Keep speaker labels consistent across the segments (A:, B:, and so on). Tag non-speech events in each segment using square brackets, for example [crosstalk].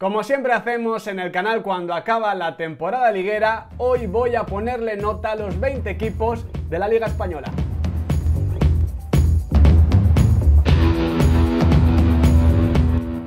A: Como siempre hacemos en el canal cuando acaba la temporada liguera, hoy voy a ponerle nota a los 20 equipos de la Liga Española.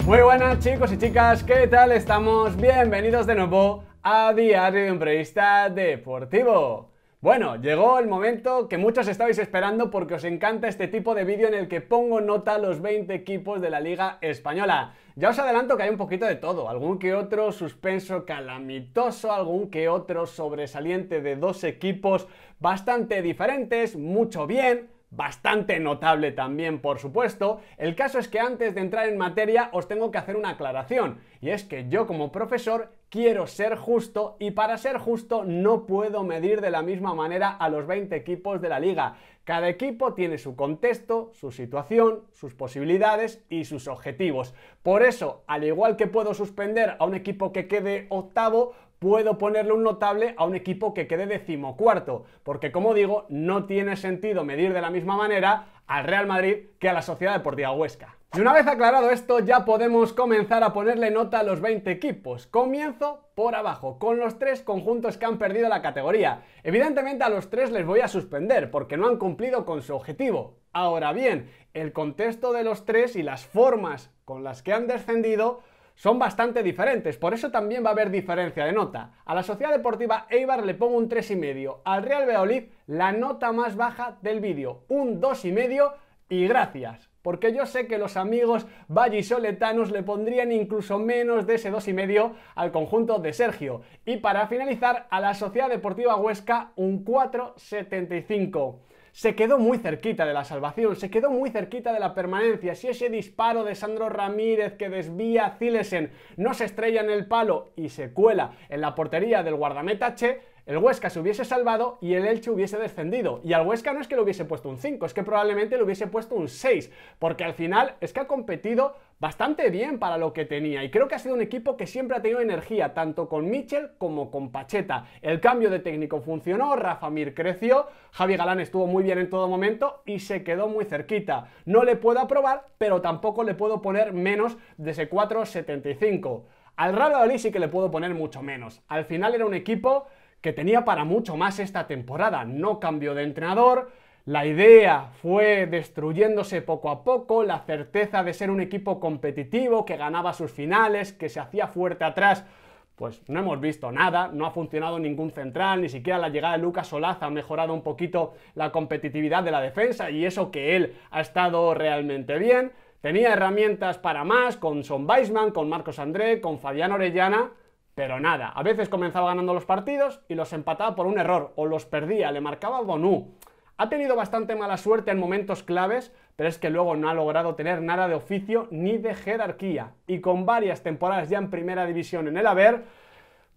A: Muy buenas chicos y chicas, ¿qué tal estamos? Bienvenidos de nuevo a Diario de un Deportivo. Bueno, llegó el momento que muchos estabais esperando porque os encanta este tipo de vídeo en el que pongo nota a los 20 equipos de la Liga Española. Ya os adelanto que hay un poquito de todo, algún que otro suspenso calamitoso, algún que otro sobresaliente de dos equipos bastante diferentes, mucho bien, bastante notable también, por supuesto. El caso es que antes de entrar en materia os tengo que hacer una aclaración, y es que yo como profesor quiero ser justo y para ser justo no puedo medir de la misma manera a los 20 equipos de la liga. Cada equipo tiene su contexto, su situación, sus posibilidades y sus objetivos. Por eso, al igual que puedo suspender a un equipo que quede octavo, puedo ponerle un notable a un equipo que quede decimocuarto, porque como digo, no tiene sentido medir de la misma manera al Real Madrid que a la Sociedad Deportiva Huesca. Y una vez aclarado esto, ya podemos comenzar a ponerle nota a los 20 equipos. Comienzo por abajo, con los tres conjuntos que han perdido la categoría. Evidentemente a los tres les voy a suspender, porque no han cumplido con su objetivo. Ahora bien, el contexto de los tres y las formas con las que han descendido son bastante diferentes, por eso también va a haber diferencia de nota. A la Sociedad Deportiva Eibar le pongo un 3,5, al Real Valladolid la nota más baja del vídeo, un 2,5 y gracias. Porque yo sé que los amigos vallisoletanos le pondrían incluso menos de ese 2,5 al conjunto de Sergio. Y para finalizar, a la Sociedad Deportiva Huesca un 4,75 se quedó muy cerquita de la salvación, se quedó muy cerquita de la permanencia. Si ese disparo de Sandro Ramírez que desvía a Zilesen no se estrella en el palo y se cuela en la portería del guardameta Che, el Huesca se hubiese salvado y el Elche hubiese descendido. Y al Huesca no es que le hubiese puesto un 5, es que probablemente le hubiese puesto un 6, porque al final es que ha competido bastante bien para lo que tenía y creo que ha sido un equipo que siempre ha tenido energía, tanto con Mitchell como con Pacheta. El cambio de técnico funcionó, Rafa Mir creció, Javi Galán estuvo muy bien en todo momento y se quedó muy cerquita. No le puedo aprobar, pero tampoco le puedo poner menos de ese 4,75. Al Real Ali sí que le puedo poner mucho menos. Al final era un equipo que tenía para mucho más esta temporada. No cambió de entrenador, la idea fue destruyéndose poco a poco, la certeza de ser un equipo competitivo que ganaba sus finales, que se hacía fuerte atrás, pues no hemos visto nada, no ha funcionado ningún central, ni siquiera la llegada de Lucas Solaz ha mejorado un poquito la competitividad de la defensa y eso que él ha estado realmente bien. Tenía herramientas para más con Son Weisman, con Marcos André, con Fabián Orellana, pero nada, a veces comenzaba ganando los partidos y los empataba por un error, o los perdía, le marcaba Bonú. Ha tenido bastante mala suerte en momentos claves, pero es que luego no ha logrado tener nada de oficio ni de jerarquía. Y con varias temporadas ya en primera división en el haber,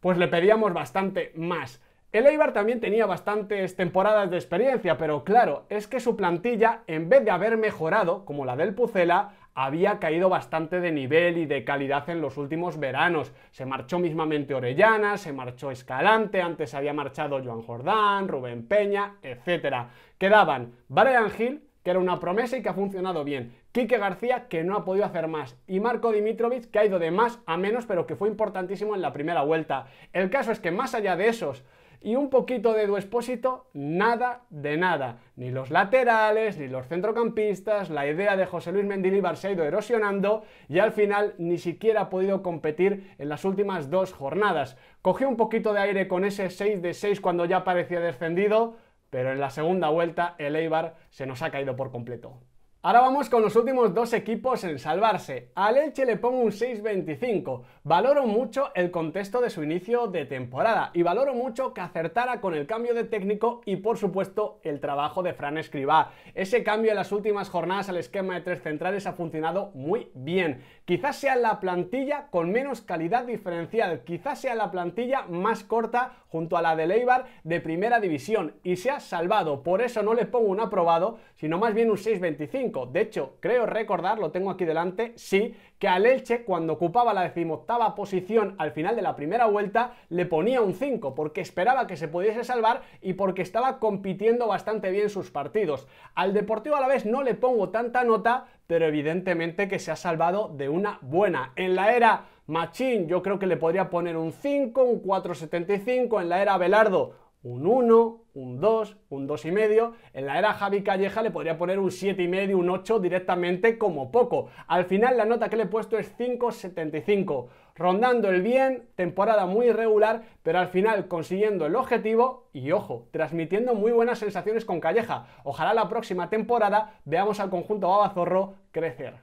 A: pues le pedíamos bastante más. El Eibar también tenía bastantes temporadas de experiencia, pero claro, es que su plantilla, en vez de haber mejorado, como la del Pucela, había caído bastante de nivel y de calidad en los últimos veranos. Se marchó mismamente Orellana, se marchó Escalante, antes había marchado Joan Jordán, Rubén Peña, etc. Quedaban Brian Gil que era una promesa y que ha funcionado bien. Quique García, que no ha podido hacer más. Y Marco Dimitrovic, que ha ido de más a menos, pero que fue importantísimo en la primera vuelta. El caso es que más allá de esos y un poquito de Duespósito, nada de nada. Ni los laterales, ni los centrocampistas, la idea de José Luis Mendilibar se ha ido erosionando y al final ni siquiera ha podido competir en las últimas dos jornadas. Cogió un poquito de aire con ese 6 de 6 cuando ya parecía descendido, pero en la segunda vuelta el Eibar se nos ha caído por completo. Ahora vamos con los últimos dos equipos en salvarse. Al Elche le pongo un 6.25. Valoro mucho el contexto de su inicio de temporada y valoro mucho que acertara con el cambio de técnico y por supuesto el trabajo de Fran Escribá. Ese cambio en las últimas jornadas al esquema de tres centrales ha funcionado muy bien quizás sea la plantilla con menos calidad diferencial, quizás sea la plantilla más corta junto a la de Leibar de primera división y se ha salvado. Por eso no le pongo un aprobado, sino más bien un 6.25. De hecho, creo recordar, lo tengo aquí delante, sí, que al Elche cuando ocupaba la decimoctava posición al final de la primera vuelta le ponía un 5 porque esperaba que se pudiese salvar y porque estaba compitiendo bastante bien sus partidos. Al Deportivo a la vez no le pongo tanta nota pero evidentemente que se ha salvado de una buena. En la era Machín yo creo que le podría poner un 5, un 4,75, en la era Belardo un 1, un 2, un 2,5, en la era Javi Calleja le podría poner un 7,5, un 8 directamente como poco. Al final la nota que le he puesto es 5,75 rondando el bien, temporada muy irregular, pero al final consiguiendo el objetivo y, ojo, transmitiendo muy buenas sensaciones con Calleja. Ojalá la próxima temporada veamos al conjunto Babazorro crecer.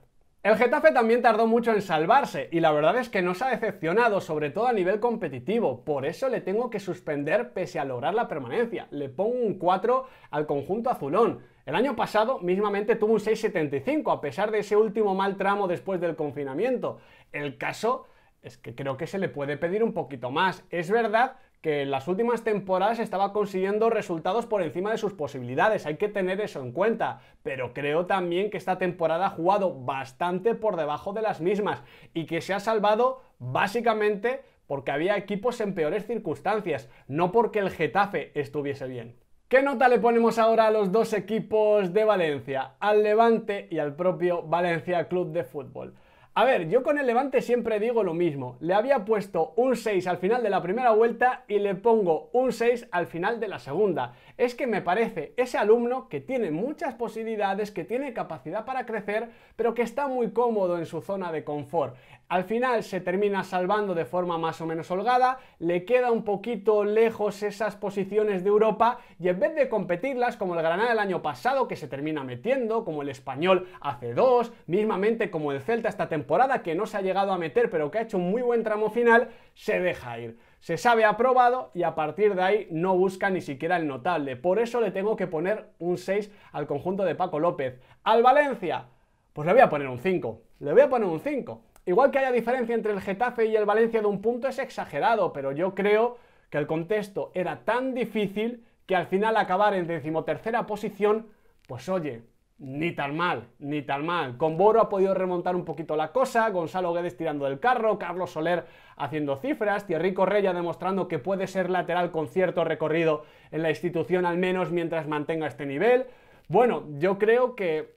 A: El Getafe también tardó mucho en salvarse y la verdad es que nos ha decepcionado, sobre todo a nivel competitivo. Por eso le tengo que suspender pese a lograr la permanencia. Le pongo un 4 al conjunto azulón. El año pasado mismamente tuvo un 6,75 a pesar de ese último mal tramo después del confinamiento. El caso es que creo que se le puede pedir un poquito más. Es verdad que en las últimas temporadas estaba consiguiendo resultados por encima de sus posibilidades, hay que tener eso en cuenta, pero creo también que esta temporada ha jugado bastante por debajo de las mismas y que se ha salvado básicamente porque había equipos en peores circunstancias, no porque el Getafe estuviese bien. ¿Qué nota le ponemos ahora a los dos equipos de Valencia? Al Levante y al propio Valencia Club de Fútbol. A ver, yo con el Levante siempre digo lo mismo. Le había puesto un 6 al final de la primera vuelta y le pongo un 6 al final de la segunda es que me parece ese alumno que tiene muchas posibilidades, que tiene capacidad para crecer, pero que está muy cómodo en su zona de confort. Al final se termina salvando de forma más o menos holgada, le queda un poquito lejos esas posiciones de Europa y en vez de competirlas como el Granada del año pasado que se termina metiendo, como el español hace dos, mismamente como el Celta esta temporada que no se ha llegado a meter pero que ha hecho un muy buen tramo final, se deja ir se sabe aprobado y a partir de ahí no busca ni siquiera el notable. Por eso le tengo que poner un 6 al conjunto de Paco López. Al Valencia, pues le voy a poner un 5. Le voy a poner un 5. Igual que haya diferencia entre el Getafe y el Valencia de un punto es exagerado, pero yo creo que el contexto era tan difícil que al final acabar en decimotercera posición, pues oye, ni tan mal, ni tan mal. Con Boro ha podido remontar un poquito la cosa, Gonzalo Guedes tirando del carro, Carlos Soler haciendo cifras, Thierry Correia demostrando que puede ser lateral con cierto recorrido en la institución al menos mientras mantenga este nivel. Bueno, yo creo que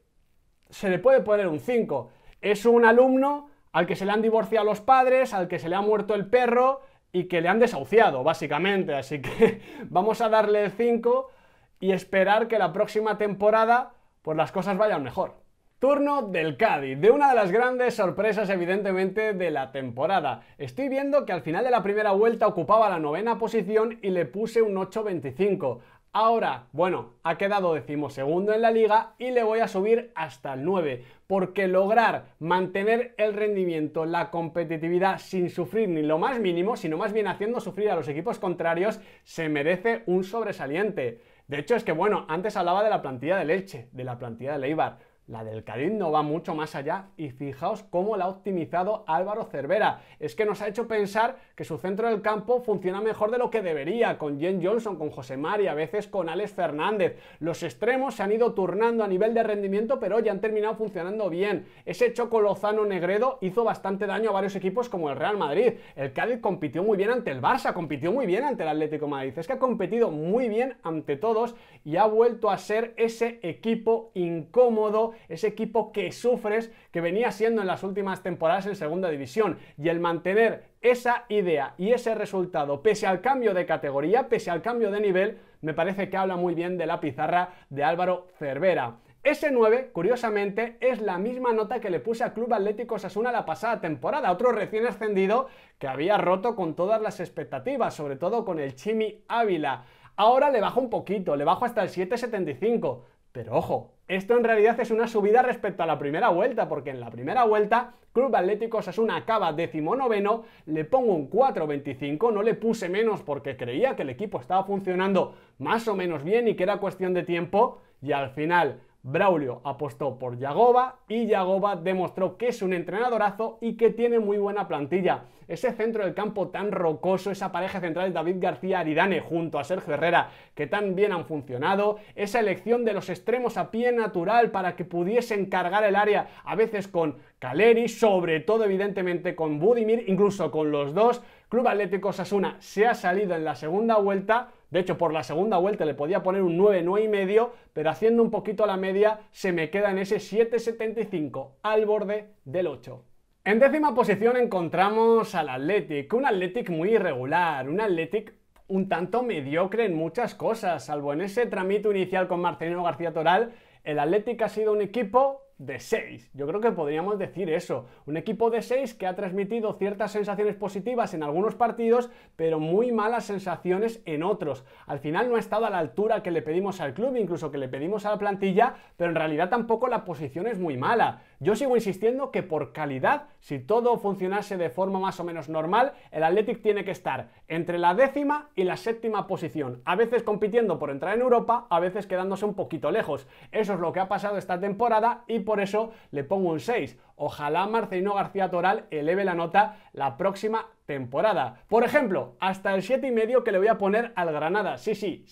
A: se le puede poner un 5. Es un alumno al que se le han divorciado los padres, al que se le ha muerto el perro y que le han desahuciado, básicamente. Así que [laughs] vamos a darle el 5 y esperar que la próxima temporada pues las cosas vayan mejor. Turno del Cádiz, de una de las grandes sorpresas evidentemente de la temporada. Estoy viendo que al final de la primera vuelta ocupaba la novena posición y le puse un 8.25. Ahora, bueno, ha quedado decimosegundo en la liga y le voy a subir hasta el 9, porque lograr mantener el rendimiento, la competitividad sin sufrir ni lo más mínimo, sino más bien haciendo sufrir a los equipos contrarios, se merece un sobresaliente. De hecho, es que bueno, antes hablaba de la plantilla de Leche, de la plantilla de Leibar. La del Cádiz no va mucho más allá y fijaos cómo la ha optimizado Álvaro Cervera. Es que nos ha hecho pensar que su centro del campo funciona mejor de lo que debería, con Jen Johnson, con José Mari, a veces con Alex Fernández. Los extremos se han ido turnando a nivel de rendimiento, pero ya han terminado funcionando bien. Ese Chocolozano Lozano Negredo hizo bastante daño a varios equipos como el Real Madrid. El Cádiz compitió muy bien ante el Barça, compitió muy bien ante el Atlético Madrid. Es que ha competido muy bien ante todos y ha vuelto a ser ese equipo incómodo ese equipo que sufres que venía siendo en las últimas temporadas en segunda división. Y el mantener esa idea y ese resultado, pese al cambio de categoría, pese al cambio de nivel, me parece que habla muy bien de la pizarra de Álvaro Cervera. Ese 9, curiosamente, es la misma nota que le puse al Club Atlético Sasuna la pasada temporada, otro recién ascendido que había roto con todas las expectativas, sobre todo con el Chimi Ávila. Ahora le bajo un poquito, le bajo hasta el 7,75. Pero ojo, esto en realidad es una subida respecto a la primera vuelta, porque en la primera vuelta Club Atlético Sasuna acaba noveno, le pongo un 4.25, no le puse menos porque creía que el equipo estaba funcionando más o menos bien y que era cuestión de tiempo, y al final Braulio apostó por Yagoba y Yagoba demostró que es un entrenadorazo y que tiene muy buena plantilla. Ese centro del campo tan rocoso, esa pareja central de David García Aridane junto a Sergio Herrera, que tan bien han funcionado, esa elección de los extremos a pie natural para que pudiesen cargar el área, a veces con Caleri, sobre todo evidentemente con Budimir, incluso con los dos. Club Atlético Sasuna se ha salido en la segunda vuelta de hecho, por la segunda vuelta le podía poner un 9, 9 y medio, pero haciendo un poquito a la media se me queda en ese 7,75 al borde del 8. En décima posición encontramos al Athletic, un Athletic muy irregular, un Athletic un tanto mediocre en muchas cosas, salvo en ese trámite inicial con Marcelino García Toral, el Athletic ha sido un equipo de 6. Yo creo que podríamos decir eso. Un equipo de 6 que ha transmitido ciertas sensaciones positivas en algunos partidos, pero muy malas sensaciones en otros. Al final no ha estado a la altura que le pedimos al club, incluso que le pedimos a la plantilla, pero en realidad tampoco la posición es muy mala. Yo sigo insistiendo que por calidad, si todo funcionase de forma más o menos normal, el Athletic tiene que estar entre la décima y la séptima posición, a veces compitiendo por entrar en Europa, a veces quedándose un poquito lejos. Eso es lo que ha pasado esta temporada y por eso le pongo un 6. Ojalá Marcelino García Toral eleve la nota la próxima temporada. Por ejemplo, hasta el y medio que le voy a poner al Granada. Sí, sí,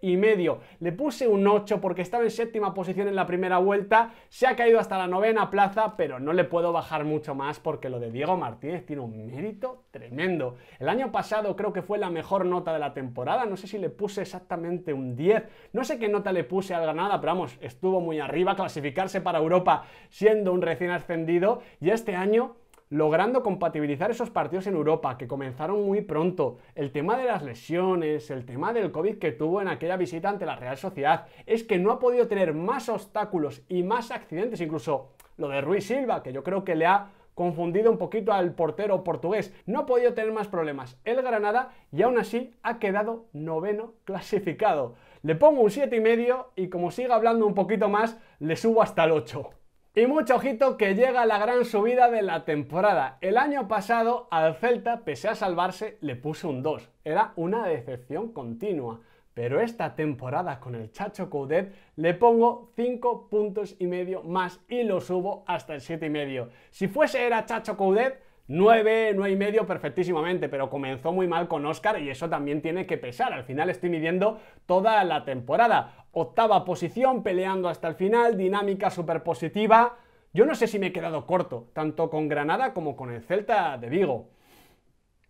A: y medio. Le puse un 8 porque estaba en séptima posición en la primera vuelta. Se ha caído hasta la novena plaza, pero no le puedo bajar mucho más porque lo de Diego Martínez tiene un mérito tremendo. El año pasado creo que fue la mejor nota de la temporada. No sé si le puse exactamente un 10. No sé qué nota le puse al Granada, pero vamos, estuvo muy arriba. Clasificarse para Europa siendo un recién ascendido y este año logrando compatibilizar esos partidos en Europa que comenzaron muy pronto, el tema de las lesiones, el tema del COVID que tuvo en aquella visita ante la Real Sociedad, es que no ha podido tener más obstáculos y más accidentes, incluso lo de Ruiz Silva, que yo creo que le ha confundido un poquito al portero portugués. No ha podido tener más problemas el Granada y aún así ha quedado noveno clasificado. Le pongo un 7,5 y como siga hablando un poquito más, le subo hasta el 8. Y mucho ojito que llega la gran subida de la temporada. El año pasado al Celta, pese a salvarse, le puso un 2. Era una decepción continua. Pero esta temporada con el Chacho Coudet le pongo 5 puntos y medio más y lo subo hasta el 7 y medio. Si fuese era Chacho Coudet, 9, 9 y medio perfectísimamente, pero comenzó muy mal con Oscar y eso también tiene que pesar. Al final estoy midiendo toda la temporada. Octava posición, peleando hasta el final, dinámica super positiva. Yo no sé si me he quedado corto, tanto con Granada como con el Celta de Vigo.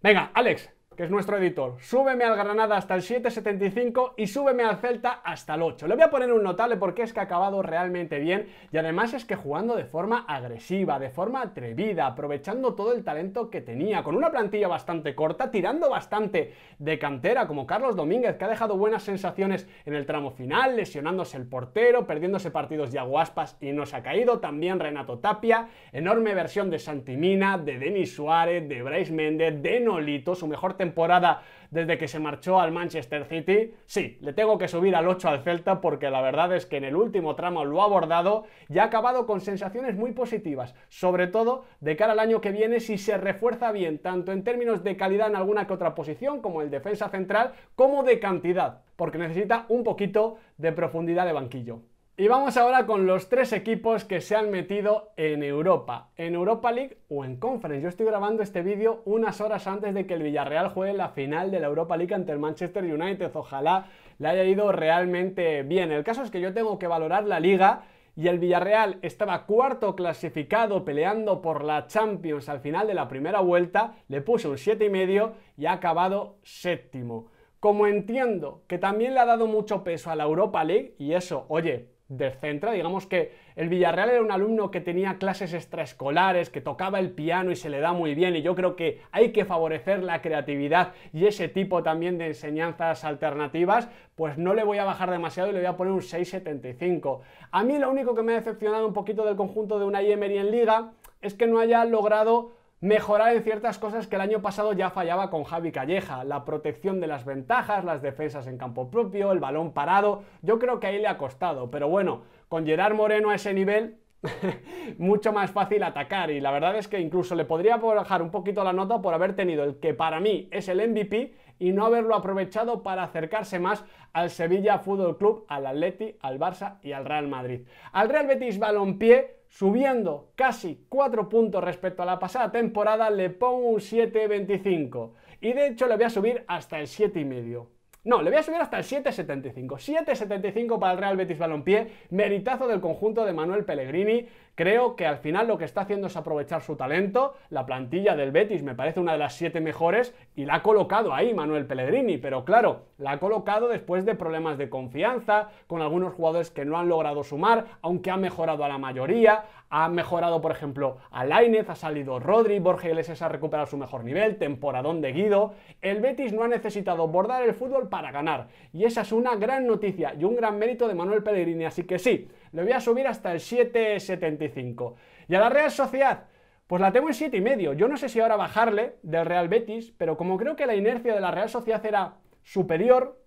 A: Venga, Alex, que es nuestro editor, súbeme al Granada hasta el 7,75 y súbeme al Celta hasta el 8. Le voy a poner un notable porque es que ha acabado realmente bien y además es que jugando de forma agresiva, de forma atrevida, aprovechando todo el talento que tenía, con una plantilla bastante corta, tirando bastante de cantera, como Carlos Domínguez, que ha dejado buenas sensaciones en el tramo final, lesionándose el portero, perdiéndose partidos de aguaspas y no se ha caído. También Renato Tapia, enorme versión de Santimina, de Denis Suárez, de Bryce Méndez, de Nolito, su mejor temporada desde que se marchó al Manchester City, sí, le tengo que subir al 8 al Celta porque la verdad es que en el último tramo lo ha abordado y ha acabado con sensaciones muy positivas, sobre todo de cara al año que viene si se refuerza bien, tanto en términos de calidad en alguna que otra posición como el defensa central, como de cantidad, porque necesita un poquito de profundidad de banquillo. Y vamos ahora con los tres equipos que se han metido en Europa, en Europa League o en Conference. Yo estoy grabando este vídeo unas horas antes de que el Villarreal juegue la final de la Europa League ante el Manchester United. Ojalá le haya ido realmente bien. El caso es que yo tengo que valorar la liga y el Villarreal estaba cuarto clasificado peleando por la Champions al final de la primera vuelta, le puse un 7,5 y ha acabado séptimo. Como entiendo que también le ha dado mucho peso a la Europa League, y eso, oye, centra, Digamos que el Villarreal era un alumno que tenía clases extraescolares, que tocaba el piano y se le da muy bien y yo creo que hay que favorecer la creatividad y ese tipo también de enseñanzas alternativas, pues no le voy a bajar demasiado y le voy a poner un 6,75. A mí lo único que me ha decepcionado un poquito del conjunto de una Emery en liga es que no haya logrado mejorar en ciertas cosas que el año pasado ya fallaba con Javi Calleja, la protección de las ventajas, las defensas en campo propio, el balón parado, yo creo que ahí le ha costado, pero bueno, con Gerard Moreno a ese nivel [laughs] mucho más fácil atacar y la verdad es que incluso le podría bajar un poquito la nota por haber tenido el que para mí es el MVP y no haberlo aprovechado para acercarse más al Sevilla Fútbol Club, al Atleti, al Barça y al Real Madrid. Al Real Betis Balompié subiendo casi 4 puntos respecto a la pasada temporada, le pongo un 7,25. Y de hecho le voy a subir hasta el 7,5. No, le voy a subir hasta el 7,75. 7,75 para el Real Betis Balompié, meritazo del conjunto de Manuel Pellegrini. Creo que al final lo que está haciendo es aprovechar su talento. La plantilla del Betis me parece una de las siete mejores y la ha colocado ahí Manuel Pellegrini, pero claro, la ha colocado después de problemas de confianza, con algunos jugadores que no han logrado sumar, aunque ha mejorado a la mayoría, ha mejorado, por ejemplo, a Lainez, ha salido Rodri, Borja a ha recuperado su mejor nivel, temporadón de Guido. El Betis no ha necesitado bordar el fútbol para ganar, y esa es una gran noticia y un gran mérito de Manuel Pellegrini, así que sí, le voy a subir hasta el 7,75. Y a la Real Sociedad, pues la tengo en 7,5. Yo no sé si ahora bajarle del Real Betis, pero como creo que la inercia de la Real Sociedad era superior,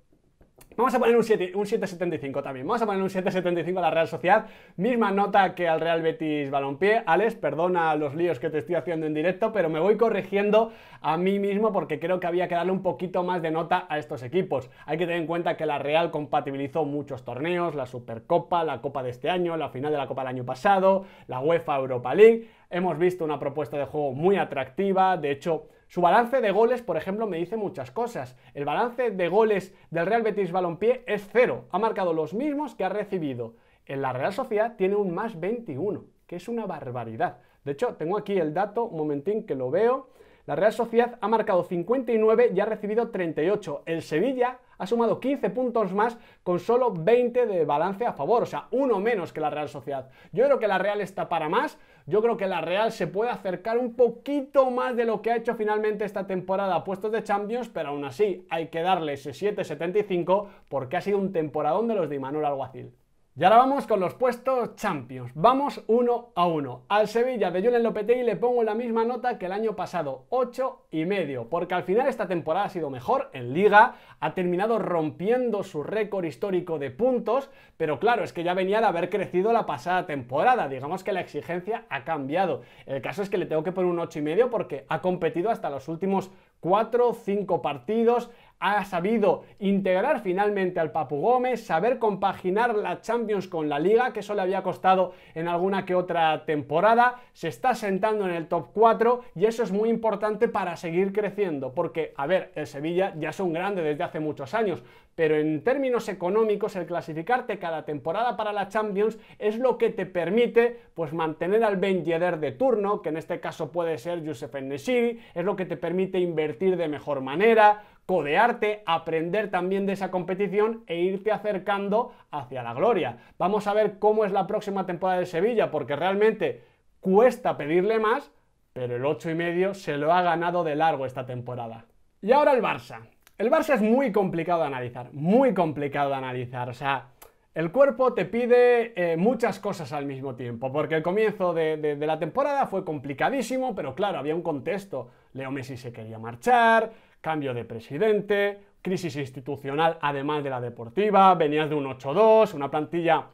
A: Vamos a poner un un 7,75 también. Vamos a poner un 7,75 a la Real Sociedad. Misma nota que al Real Betis Balompié. Alex, perdona los líos que te estoy haciendo en directo, pero me voy corrigiendo a mí mismo porque creo que había que darle un poquito más de nota a estos equipos. Hay que tener en cuenta que la Real compatibilizó muchos torneos, la Supercopa, la Copa de este año, la final de la Copa del año pasado, la UEFA Europa League. Hemos visto una propuesta de juego muy atractiva, de hecho su balance de goles, por ejemplo, me dice muchas cosas. El balance de goles del Real Betis Balompié es cero. Ha marcado los mismos que ha recibido. En la Real Sociedad tiene un más 21, que es una barbaridad. De hecho, tengo aquí el dato, un momentín que lo veo. La Real Sociedad ha marcado 59 y ha recibido 38. El Sevilla ha sumado 15 puntos más con solo 20 de balance a favor, o sea, uno menos que la Real Sociedad. Yo creo que la Real está para más, yo creo que la Real se puede acercar un poquito más de lo que ha hecho finalmente esta temporada a puestos de Champions, pero aún así hay que darle ese 7,75 porque ha sido un temporadón de los de Manuel Alguacil. Y ahora vamos con los puestos Champions. Vamos uno a uno. Al Sevilla de Julen Lopetegui le pongo la misma nota que el año pasado, 8 y medio, porque al final esta temporada ha sido mejor en Liga, ha terminado rompiendo su récord histórico de puntos, pero claro, es que ya venía de haber crecido la pasada temporada. Digamos que la exigencia ha cambiado. El caso es que le tengo que poner un 8 y medio porque ha competido hasta los últimos 4 5 partidos, ha sabido integrar finalmente al Papu Gómez, saber compaginar la Champions con la Liga, que eso le había costado en alguna que otra temporada, se está sentando en el top 4 y eso es muy importante para seguir creciendo, porque, a ver, el Sevilla ya es un grande desde hace muchos años, pero en términos económicos el clasificarte cada temporada para la Champions es lo que te permite pues mantener al Ben Yedder de turno, que en este caso puede ser Youssef Nesiri, es lo que te permite invertir de mejor manera, codearte, aprender también de esa competición e irte acercando hacia la gloria. Vamos a ver cómo es la próxima temporada de Sevilla, porque realmente cuesta pedirle más, pero el 8 y medio se lo ha ganado de largo esta temporada. Y ahora el Barça. El Barça es muy complicado de analizar, muy complicado de analizar. O sea, el cuerpo te pide eh, muchas cosas al mismo tiempo, porque el comienzo de, de la temporada fue complicadísimo, pero claro, había un contexto. Leo Messi se quería marchar, Cambio de presidente, crisis institucional además de la deportiva, venías de un 8-2, una plantilla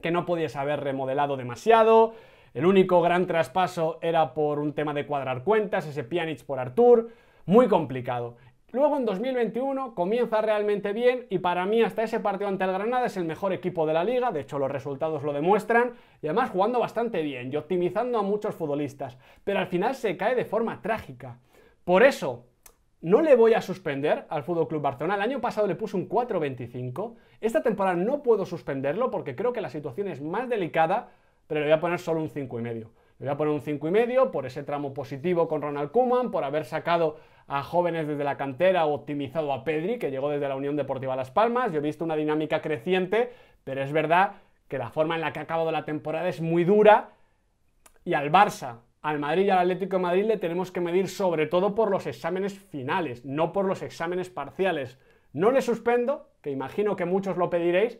A: que no podías haber remodelado demasiado, el único gran traspaso era por un tema de cuadrar cuentas, ese Pjanic por Artur, muy complicado. Luego en 2021 comienza realmente bien y para mí hasta ese partido ante el Granada es el mejor equipo de la liga, de hecho los resultados lo demuestran y además jugando bastante bien y optimizando a muchos futbolistas, pero al final se cae de forma trágica. Por eso, no le voy a suspender al Fútbol Club Barcelona. El año pasado le puse un 4.25. Esta temporada no puedo suspenderlo porque creo que la situación es más delicada, pero le voy a poner solo un 5,5. Le voy a poner un 5,5 por ese tramo positivo con Ronald Kuman, por haber sacado a jóvenes desde la cantera o optimizado a Pedri, que llegó desde la Unión Deportiva Las Palmas. Yo he visto una dinámica creciente, pero es verdad que la forma en la que ha acabado la temporada es muy dura. Y al Barça, al Madrid y al Atlético de Madrid le tenemos que medir sobre todo por los exámenes finales, no por los exámenes parciales. No le suspendo, que imagino que muchos lo pediréis,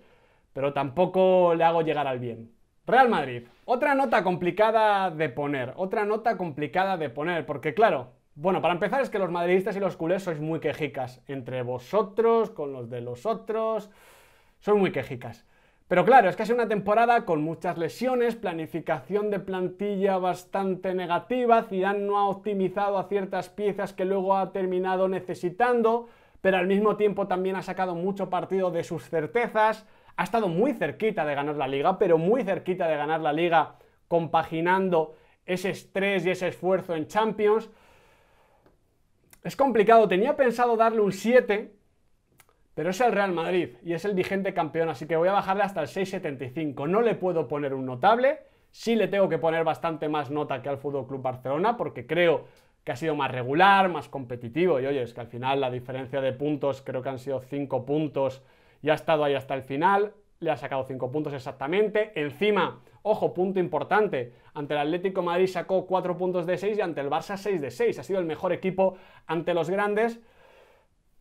A: pero tampoco le hago llegar al bien. Real Madrid, otra nota complicada de poner, otra nota complicada de poner, porque claro, bueno, para empezar es que los madridistas y los culés sois muy quejicas, entre vosotros, con los de los otros, sois muy quejicas. Pero claro, es que ha sido una temporada con muchas lesiones, planificación de plantilla bastante negativa, Zidane no ha optimizado a ciertas piezas que luego ha terminado necesitando, pero al mismo tiempo también ha sacado mucho partido de sus certezas, ha estado muy cerquita de ganar la liga, pero muy cerquita de ganar la liga compaginando ese estrés y ese esfuerzo en Champions. Es complicado, tenía pensado darle un 7, pero es el Real Madrid y es el vigente campeón, así que voy a bajarle hasta el 6,75. No le puedo poner un notable, sí le tengo que poner bastante más nota que al Fútbol Club Barcelona, porque creo que ha sido más regular, más competitivo. Y oye, es que al final la diferencia de puntos, creo que han sido 5 puntos y ha estado ahí hasta el final. Le ha sacado 5 puntos exactamente. Encima, ojo, punto importante. Ante el Atlético Madrid sacó 4 puntos de 6 y ante el Barça 6 de 6. Ha sido el mejor equipo ante los grandes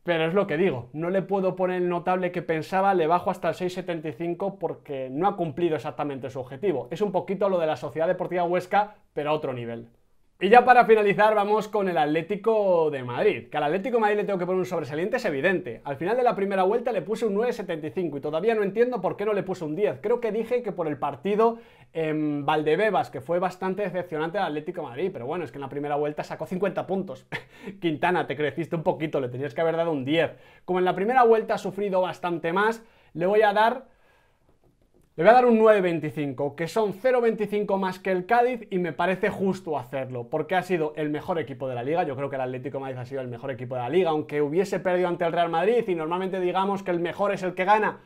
A: pero es lo que digo, no le puedo poner el notable que pensaba, le bajo hasta el 6,75 porque no ha cumplido exactamente su objetivo. Es un poquito lo de la Sociedad Deportiva Huesca, pero a otro nivel. Y ya para finalizar vamos con el Atlético de Madrid. Que al Atlético de Madrid le tengo que poner un sobresaliente, es evidente. Al final de la primera vuelta le puse un 9.75 y todavía no entiendo por qué no le puse un 10. Creo que dije que por el partido en Valdebebas, que fue bastante decepcionante al Atlético de Madrid. Pero bueno, es que en la primera vuelta sacó 50 puntos. [laughs] Quintana, te creciste un poquito, le tenías que haber dado un 10. Como en la primera vuelta ha sufrido bastante más, le voy a dar le voy a dar un 9.25, que son 0.25 más que el Cádiz y me parece justo hacerlo, porque ha sido el mejor equipo de la liga. Yo creo que el Atlético Madrid ha sido el mejor equipo de la liga, aunque hubiese perdido ante el Real Madrid y normalmente digamos que el mejor es el que gana.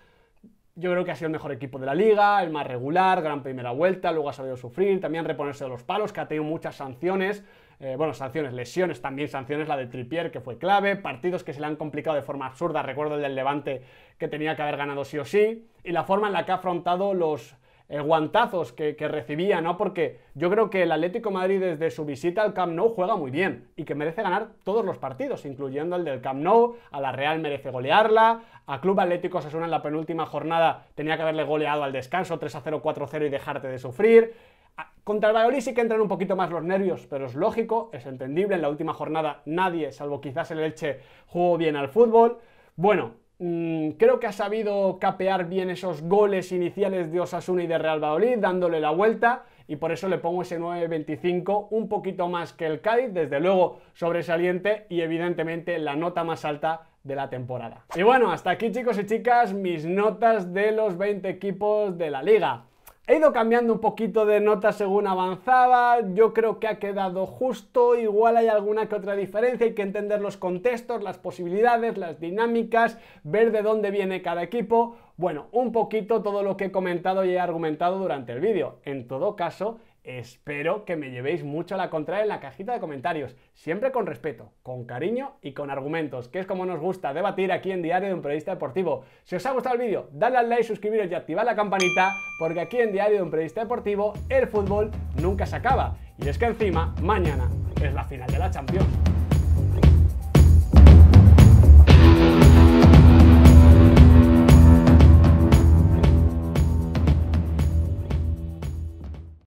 A: Yo creo que ha sido el mejor equipo de la liga, el más regular, gran primera vuelta, luego ha sabido sufrir, también reponerse de los palos, que ha tenido muchas sanciones. Eh, bueno, sanciones, lesiones, también sanciones, la de Tripier, que fue clave, partidos que se le han complicado de forma absurda, recuerdo el del Levante que tenía que haber ganado sí o sí, y la forma en la que ha afrontado los eh, guantazos que, recibía, ¿no? Porque yo creo que el Atlético Madrid desde su visita al Camp Nou juega muy bien y que merece ganar todos los partidos, incluyendo el del Camp Nou, a la Real merece golearla, a Club Atlético se suena en la penúltima jornada tenía que haberle goleado al descanso 3-0, 4-0 y dejarte de sufrir, Ah, contra el Valladolid sí que entran un poquito más los nervios, pero es lógico, es entendible. En la última jornada nadie, salvo quizás el Elche, jugó bien al fútbol. Bueno, mm, creo que ha sabido capear bien esos goles iniciales de Osasuna y de Real Valladolid, dándole la vuelta. Y por eso le pongo ese 9.25, un poquito más que el Cádiz, desde luego sobresaliente y evidentemente la nota más alta de la temporada. Y bueno, hasta aquí chicos y chicas mis notas de los 20 equipos de la liga. He ido cambiando un poquito de nota según avanzaba, yo creo que ha quedado justo, igual hay alguna que otra diferencia, hay que entender los contextos, las posibilidades, las dinámicas, ver de dónde viene cada equipo, bueno, un poquito todo lo que he comentado y he argumentado durante el vídeo. En todo caso, Espero que me llevéis mucho a la contraria en la cajita de comentarios, siempre con respeto, con cariño y con argumentos, que es como nos gusta debatir aquí en Diario de un Periodista Deportivo. Si os ha gustado el vídeo, dadle al like, suscribiros y activad la campanita, porque aquí en Diario de un Periodista Deportivo el fútbol nunca se acaba. Y es que encima, mañana es la final de la Champions.